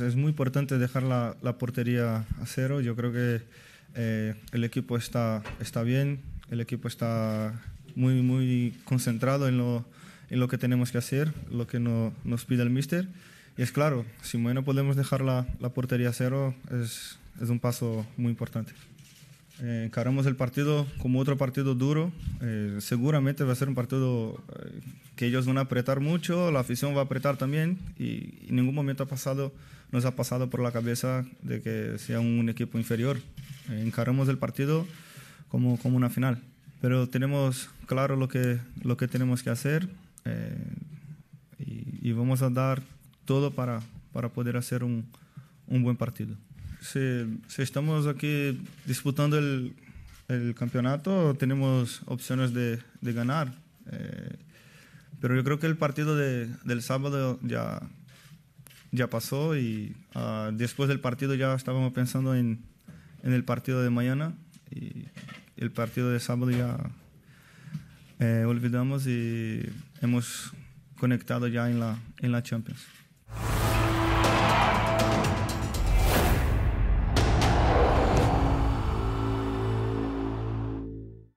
es muy importante dejar la, portería a cero. Yo creo que eh, el equipo está, está bien, el equipo está muy, muy concentrado en lo, en lo que tenemos que hacer, lo que nos pide el míster. Y es claro, si no podemos dejar la, portería a cero, es, es, un paso muy importante. Eh, encaramos el partido como otro partido duro. Eh, seguramente va a ser un partido que ellos van a apretar mucho, la afición va a apretar también y en ningún momento ha pasado, nos ha pasado por la cabeza de que sea un equipo inferior. Eh, encaramos el partido como, como una final, pero tenemos claro lo que, lo que tenemos que hacer eh, y, vamos a dar todo para, para poder hacer un, buen partido. Si, estamos aquí disputando el, campeonato, tenemos opciones de, de ganar pero yo creo que el partido del sábado ya, ya pasó y ah, después del partido ya estábamos pensando en, el partido de mañana y el partido de sábado ya eh, olvidamos y hemos conectado ya en la, en la Champions.